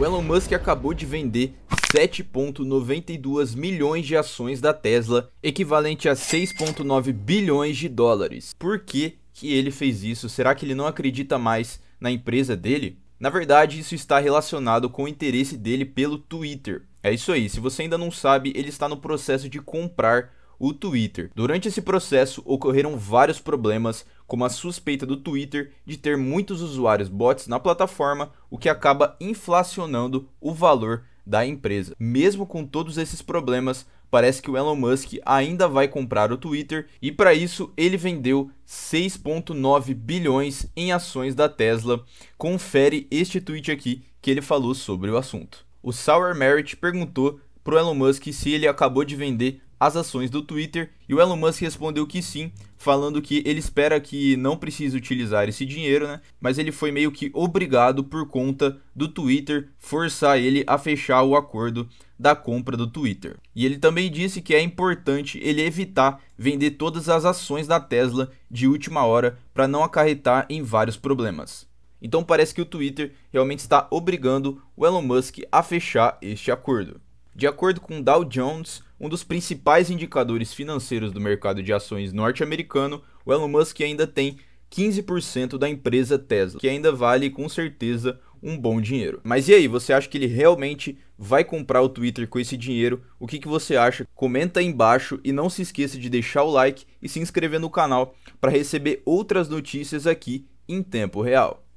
O Elon Musk acabou de vender 7,92 milhões de ações da Tesla, equivalente a 6,9 bilhões de dólares. Por que, que ele fez isso? Será que ele não acredita mais na empresa dele? Na verdade, isso está relacionado com o interesse dele pelo Twitter. É isso aí, se você ainda não sabe, ele está no processo de comprar o Twitter. Durante esse processo ocorreram vários problemas, como a suspeita do Twitter de ter muitos usuários bots na plataforma, o que acaba inflacionando o valor da empresa. Mesmo com todos esses problemas, parece que o Elon Musk ainda vai comprar o Twitter e para isso ele vendeu 6.9 bilhões em ações da Tesla. Confere este tweet aqui que ele falou sobre o assunto. O Sour Merit perguntou para o Elon Musk se ele acabou de vender as ações do Twitter e o Elon Musk respondeu que sim, falando que ele espera que não precise utilizar esse dinheiro, né? Mas ele foi meio que obrigado por conta do Twitter forçar ele a fechar o acordo da compra do Twitter. E ele também disse que é importante ele evitar vender todas as ações da Tesla de última hora para não acarretar em vários problemas. Então parece que o Twitter realmente está obrigando o Elon Musk a fechar este acordo. De acordo com Dow Jones, um dos principais indicadores financeiros do mercado de ações norte-americano, o Elon Musk ainda tem 15% da empresa Tesla, que ainda vale com certeza um bom dinheiro. Mas e aí, você acha que ele realmente vai comprar o Twitter com esse dinheiro? O que, que você acha? Comenta aí embaixo e não se esqueça de deixar o like e se inscrever no canal para receber outras notícias aqui em tempo real.